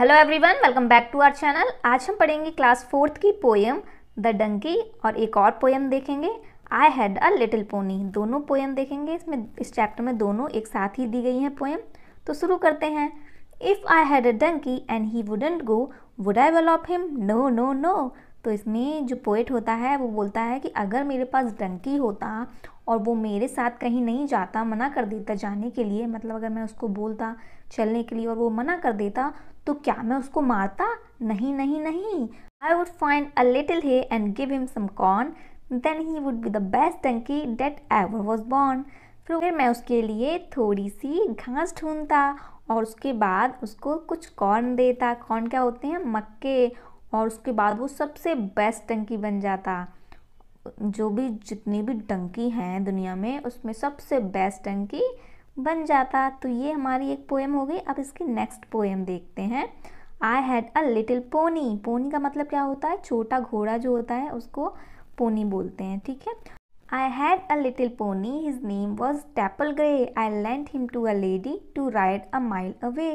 hello everyone welcome back to our channel आज हम पढ़ेंगे क्लास फोर्थ की पोएम द डंकी और एक और पोएम देखेंगे I had a little pony दोनों पोएम देखेंगे इसमें इस चैप्टर में दोनों एक साथ ही दी गई हैं पोएम तो शुरू करते हैं if I had a donkey and he wouldn't go would I wallop him no no no तो इसमें जो पोएट होता है वो बोलता है कि अगर मेरे पास डंकी होता और वो मेरे साथ कहीं नहीं जाता मना कर देता जाने के लिए मतलब अगर मैं उसको बोलता चलने के लिए और वो मना कर देता तो क्या मैं उसको मारता नहीं नहीं नहीं I would find a little hay and give him some corn then he would be the best donkey that ever was born फिर मैं उसके लिए थोड़ी सी घास ढूंढता और उसके बाद उसको कुछ कॉर्न देता कॉर्न क्या होते हैं मक्के और उसके बाद वो सबसे बेस्ट डंकी बन जाता जो भी जितनी भी डंकी हैं दुनिया में उसमें सबसे बेस्ट डंकी बन जाता तो ये हमारी एक पोएम हो गई अब इसकी नेक्स्ट पोएम देखते हैं I had a little pony pony का मतलब क्या होता है छोटा घोड़ा जो होता है उसको पोनी बोलते हैं ठीक है I had a little pony his name was Dapple Grey I lent him to a lady to ride a mile away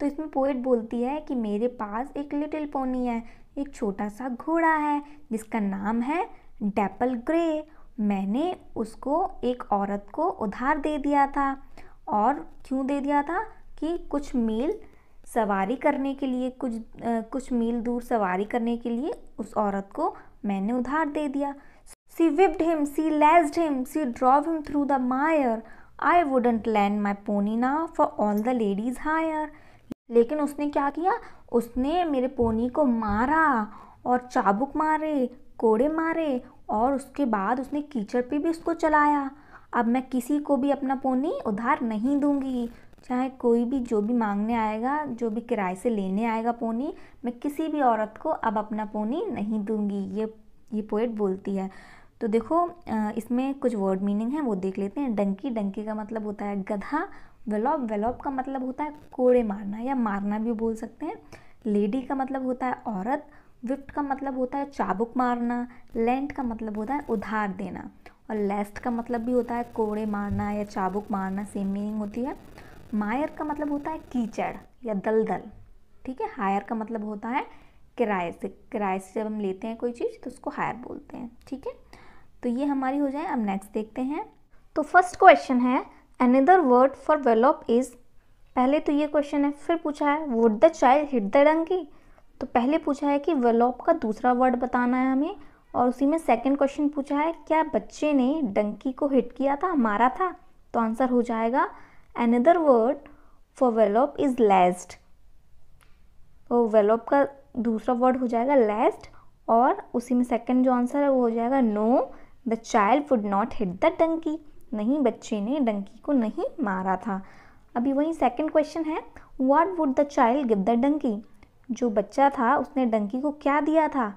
तो इसमें पोइट बोलती है कि मेरे पास एक लिटिल पोनी है एक छोटा सा घोड़ा है जिसका नाम है डेपल ग्रे मैंने उसको एक औरत को उधार दे दिया था और क्यों दे दिया था कि कुछ मील सवारी करने के लिए कुछ आ, कुछ मील दूर सवारी करने के लिए उस औरत को मैंने उधार दे दिया she whipped him she lashed him she drove him through the mire I wouldn't lend my pony ना for all the ladies hire लेकिन उसने क्या किया उसने मेरे पोनी को मारा और चाबुक मारे कोड़े मारे और उसके बाद उसने कीचड़ पे भी उसको चलाया अब मैं किसी को भी अपना पोनी उधार नहीं दूंगी चाहे कोई भी जो भी मांगने आएगा जो भी किराए से लेने आएगा पोनी मैं किसी भी औरत को अब अपना पोनी नहीं दूंगी ये ये पोइट बोलती है तो देखो इसमें कुछ वर्ड मीनिंग है वो देख लेते हैं डंकी डंकी का मतलब होता है गधा वेलॉप वेलॉप का मतलब होता है कोड़े मारना या मारना भी बोल सकते हैं लेडी का मतलब होता है औरत विफ्ट का मतलब होता है चाबुक मारना लेंट का मतलब होता है उधार देना और लेस्ट का मतलब भी होता है कोड़े मारना या चाबुक मारना सेम मीनिंग होती है मायर का मतलब होता है कीचड़ या दलदल ठीक है हायर का मतलब होता है किराए से किराए से जब हम लेते हैं कोई चीज़ तो उसको हायर बोलते हैं ठीक है तो ये हमारी हो जाए अब नेक्स्ट देखते हैं तो फर्स्ट क्वेश्चन है another word for wallop is पहले तो ये क्वेश्चन है फिर पूछा है would the child hit the donkey तो पहले पूछा है कि वेलोप का दूसरा वर्ड बताना है हमें और उसी में सेकंड क्वेश्चन पूछा है क्या बच्चे ने डंकी को हिट किया था मारा था तो आंसर हो जाएगा another word for wallop is lashed तो वेलोप का दूसरा वर्ड हो जाएगा लेस्ड और उसी में सेकंड जो आंसर है वो हो जाएगा no the child would not hit the donkey नहीं बच्चे ने डंकी को नहीं मारा था अभी वही सेकंड क्वेश्चन है what would the child give the donkey जो बच्चा था उसने डंकी को क्या दिया था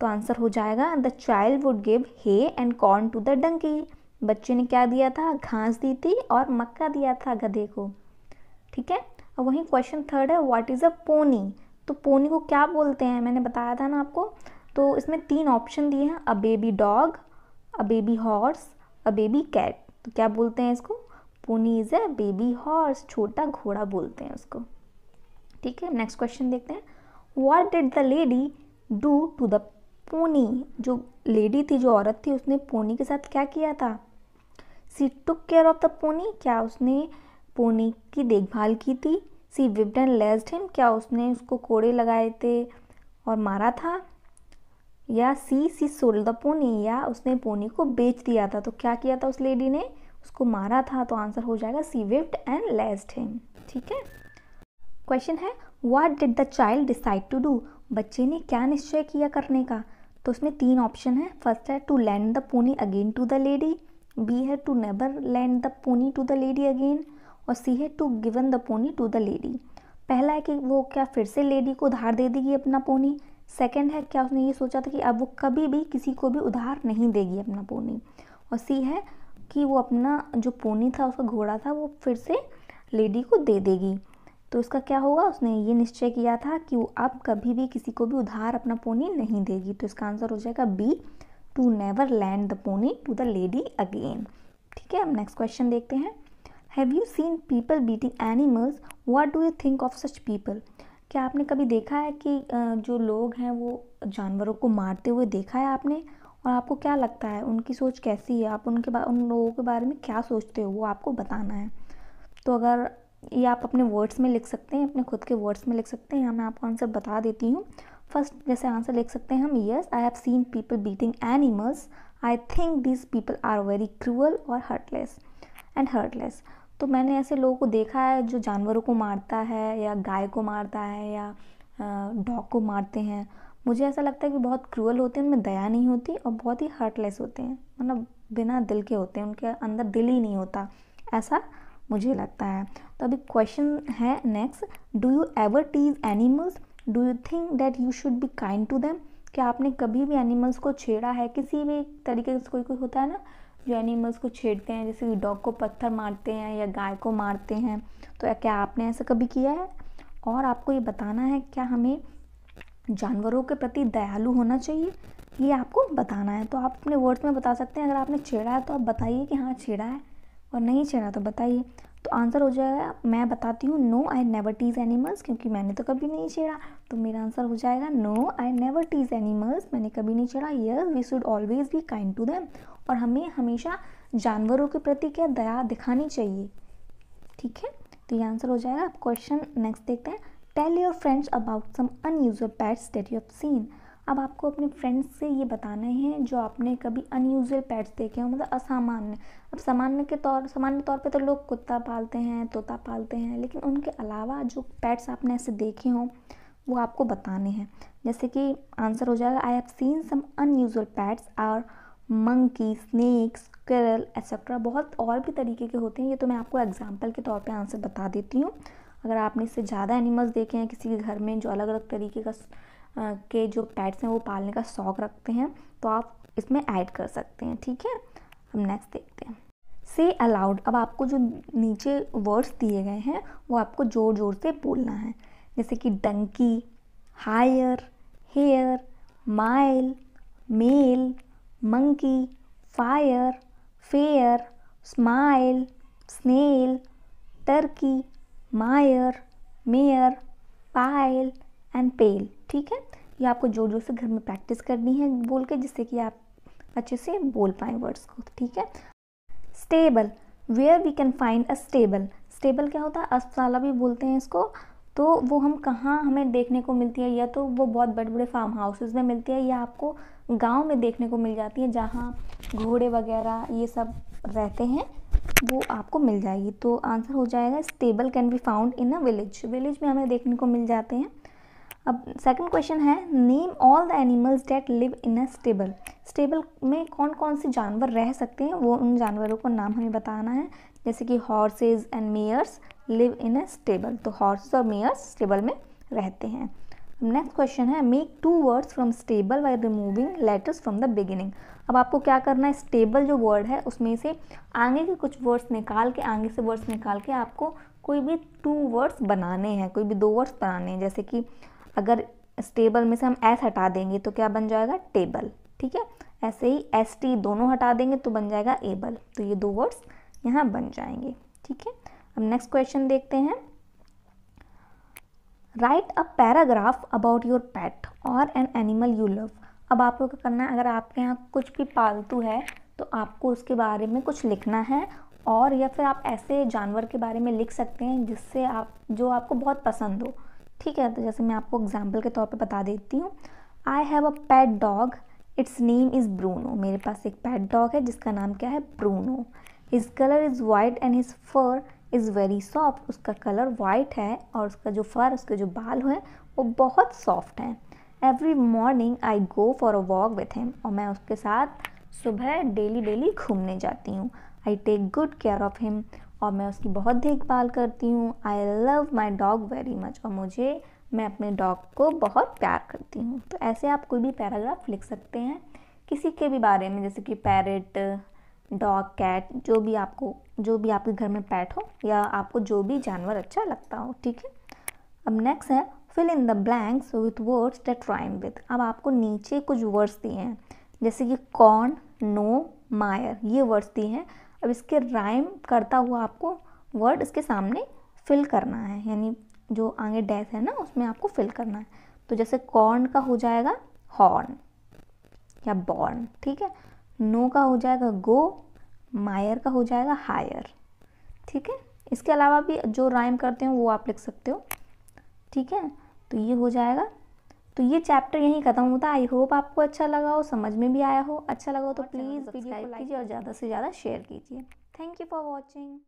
तो आंसर हो जाएगा the child would give hay and corn to the donkey बच्चे ने क्या दिया था घास दी थी और मक्का दिया था गधे को ठीक है और वहीं क्वेश्चन थर्ड है व्हाट इज़ अ पोनी तो पोनी को क्या बोलते हैं मैंने बताया था ना आपको तो इसमें तीन ऑप्शन दिए हैं a baby dog a baby horse a baby cat तो क्या बोलते हैं इसको pony is a baby horse छोटा घोड़ा बोलते हैं उसको ठीक है नेक्स्ट क्वेश्चन देखते हैं what did the lady do to the pony जो लेडी थी जो औरत थी उसने पोनी के साथ क्या किया था she took care of the pony क्या उसने पोनी की देखभाल की थी she whipped and lashed him क्या उसने उसको कोड़े लगाए थे और मारा था या C she sold the pony या उसने पोनी को बेच दिया था तो क्या किया था उस लेडी ने उसको मारा था तो आंसर हो जाएगा she whipped and lashed him ठीक है क्वेश्चन है what did the child decide to do बच्चे ने क्या निश्चय किया करने का तो उसमें तीन ऑप्शन है फर्स्ट है to lend the pony again to the lady B है to never lend the pony to the lady again और सी है to given the pony to the lady पहला है कि वो क्या फिर से लेडी को उधार दे देगी अपना पोनी सेकंड है क्या उसने ये सोचा था कि अब वो कभी भी किसी को भी उधार नहीं देगी अपना पोनी और सी है कि वो अपना जो पोनी था उसका घोड़ा था वो फिर से लेडी को दे देगी तो उसका क्या होगा उसने ये निश्चय किया था कि वो अब कभी भी किसी को भी उधार अपना पोनी नहीं देगी तो इसका आंसर हो जाएगा B to never lend the pony to the lady again ठीक है अब नेक्स्ट क्वेश्चन देखते हैं have you seen people beating animals what do you think of such people क्या आपने कभी देखा है कि जो लोग हैं वो जानवरों को मारते हुए देखा है आपने और आपको क्या लगता है उनकी सोच कैसी है आप उनके उन लोगों के बारे में क्या सोचते हो वो आपको बताना है तो अगर ये आप अपने वर्ड्स में लिख सकते हैं अपने खुद के वर्ड्स में लिख सकते हैं यहाँ मैं आपको आंसर बता देती हूँ फर्स्ट जैसे आंसर लिख सकते हैं हम yes I have seen people beating animals I think this people are very cruel और हर्टलेस एंड हर्टलेस तो मैंने ऐसे लोगों को देखा है जो जानवरों को मारता है या गाय को मारता है या डॉग को मारते हैं मुझे ऐसा लगता है कि बहुत क्रूअल होते हैं उनमें दया नहीं होती और बहुत ही हर्टलेस होते हैं मतलब बिना दिल के होते हैं उनके अंदर दिल ही नहीं होता ऐसा मुझे लगता है तो अभी क्वेश्चन है next do you ever tease animals do you think that you should be kind to them क्या आपने कभी भी एनिमल्स को छेड़ा है किसी भी तरीके से कोई कोई होता है ना जो एनिमल्स को छेड़ते हैं जैसे डॉग को पत्थर मारते हैं या गाय को मारते हैं तो क्या आपने ऐसा कभी किया है और आपको ये बताना है क्या हमें जानवरों के प्रति दयालु होना चाहिए ये आपको बताना है तो आप अपने वर्ड्स में बता सकते हैं अगर आपने छेड़ा है तो आप बताइए कि हाँ छेड़ा है और नहीं चेहरा तो बताइए तो आंसर हो जाएगा मैं बताती हूँ no I never tease animals क्योंकि मैंने तो कभी नहीं छेड़ा तो मेरा आंसर हो जाएगा no I never tease animals मैंने कभी नहीं छेड़ा yes we should always be kind to them और हमें हमेशा जानवरों के प्रति क्या दया दिखानी चाहिए ठीक है तो ये आंसर हो जाएगा अब क्वेश्चन नेक्स्ट देखते हैं tell your friends about some unusual pets that you have seen अब आपको अपने फ्रेंड्स से ये बताना है जो आपने कभी अनयूजल पेट्स देखे हो मतलब असामान्य अब सामान्य के तौर सामान्य तौर पे तो लोग कुत्ता पालते हैं तोता पालते हैं लेकिन उनके अलावा जो पेट्स आपने ऐसे देखे हों वो आपको बताने हैं जैसे कि आंसर हो जाएगा I have seen some unusual pets और मंकी स्नैक्स करल एक्सेट्रा बहुत और भी तरीके के होते हैं ये तो मैं आपको एग्जाम्पल के तौर पर आंसर बता देती हूँ अगर आपने इससे ज़्यादा एनिमल्स देखे हैं किसी के घर में जो अलग अलग तरीके का के जो पैट्स हैं वो पालने का शौक़ रखते हैं तो आप इसमें ऐड कर सकते हैं ठीक है हम नेक्स्ट देखते हैं से अलाउड अब आपको जो नीचे वर्ड्स दिए गए हैं वो आपको ज़ोर ज़ोर से बोलना है जैसे कि donkey hire hair mile male monkey fire fair smile snail turkey mire mare pile and pale ठीक है ये आपको जोर जोर से घर में प्रैक्टिस करनी है बोल के जिससे कि आप अच्छे से बोल पाएँ वर्ड्स को ठीक है stable where we can find a stable stable क्या होता है अस्पताला भी बोलते हैं इसको तो वो हम कहाँ हमें देखने को मिलती है या तो वो बहुत बड़े बड़े फार्म हाउसेज में मिलती है या आपको गांव में देखने को मिल जाती है जहाँ घोड़े वगैरह ये सब रहते हैं वो आपको मिल जाएगी तो आंसर हो जाएगा stable can be found in a village village में हमें देखने को मिल जाते हैं अब सेकंड क्वेश्चन है name all the animals that live in a stable stable में कौन कौन से जानवर रह सकते हैं वो उन जानवरों को नाम हमें बताना है जैसे कि horses and mares live in a stable तो हॉर्सेज और मेयर्स स्टेबल में रहते हैं नेक्स्ट क्वेश्चन है make two words from stable by removing letters from the beginning अब आपको क्या करना है स्टेबल जो वर्ड है उसमें से आगे के कुछ वर्ड्स निकाल के आगे से वर्ड्स निकाल के आपको कोई भी टू वर्ड्स बनाने हैं कोई भी दो वर्ड्स बनाने हैं जैसे कि अगर इस टेबल में से हम एस हटा देंगे तो क्या बन जाएगा टेबल ठीक है ऐसे ही एस टी दोनों हटा देंगे तो बन जाएगा एबल तो ये दो वर्ड्स यहाँ बन जाएंगे ठीक है अब नेक्स्ट क्वेश्चन देखते हैं write a paragraph about your pet और एन एनिमल यू लव अब आपको क्या करना है अगर आपके यहाँ कुछ भी पालतू है तो आपको उसके बारे में कुछ लिखना है और या फिर आप ऐसे जानवर के बारे में लिख सकते हैं जिससे आप जो आपको बहुत पसंद हो ठीक है तो जैसे मैं आपको एग्जाम्पल के तौर पर बता देती हूँ I have a pet dog its name is Bruno मेरे पास एक पैट डॉग है जिसका नाम क्या है Bruno his colour is white and his fur is very soft उसका कलर वाइट है और उसका जो फर उसके जो बाल हैं वो बहुत सॉफ्ट हैं every morning I go for a walk with him और मैं उसके साथ सुबह डेली डेली घूमने जाती हूँ I take good care of him और मैं उसकी बहुत देखभाल करती हूँ I love my dog very much और मुझे मैं अपने डॉग को बहुत प्यार करती हूँ तो ऐसे आप कोई भी पैराग्राफ लिख सकते हैं किसी के भी बारे में जैसे कि पैरट डॉग कैट जो भी आपको जो भी आपके घर में पैट हो या आपको जो भी जानवर अच्छा लगता हो ठीक है अब नेक्स्ट है fill in the blanks with words that rhyme with अब आपको नीचे कुछ वर्ड्स दिए हैं जैसे कि कॉर्न नो मायर ये वर्ड्स दिए हैं अब इसके राइम करता हुआ आपको वर्ड इसके सामने फिल करना है यानी जो आगे डैश है ना उसमें आपको फिल करना है तो जैसे कॉर्न का हो जाएगा हॉर्न या बॉर्न ठीक है नो का हो जाएगा गो मायर का हो जाएगा हायर ठीक है इसके अलावा भी जो राइम करते हो वो आप लिख सकते हो ठीक है तो ये हो जाएगा तो ये चैप्टर यहीं ख़त्म होता है आई होप आपको अच्छा लगा हो समझ में भी आया हो अच्छा लगा हो तो प्लीज़ वीडियो को लाइक कीजिए और ज़्यादा से ज़्यादा शेयर कीजिए थैंक यू फॉर वॉचिंग